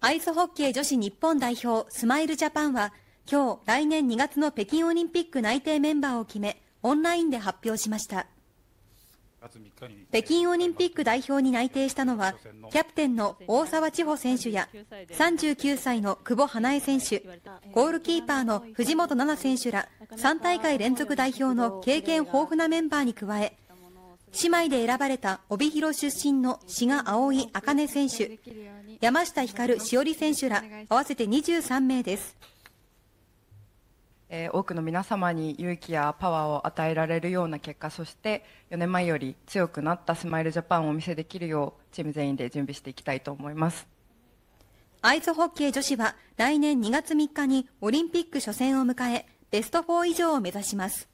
アイスホッケー女子日本代表スマイルジャパンは今日来年2月の北京オリンピック内定メンバーを決めオンラインで発表しました北京オリンピック代表に内定したのはキャプテンの大沢千穂選手や39歳の久保花江選手ゴールキーパーの藤本々選手ら3大会連続代表の経験豊富なメンバーに加え姉妹で選ばれた帯広出身の志賀葵茜選手、山下光しおり選手ら合わせて23名です。え多くの皆様に勇気やパワーを与えられるような結果、そして4年前より強くなったスマイルジャパンをお見せできるよう、チーム全員で準備していきたいと思います。アイスホッケー女子は来年2月3日にオリンピック初戦を迎え、ベスト4以上を目指します。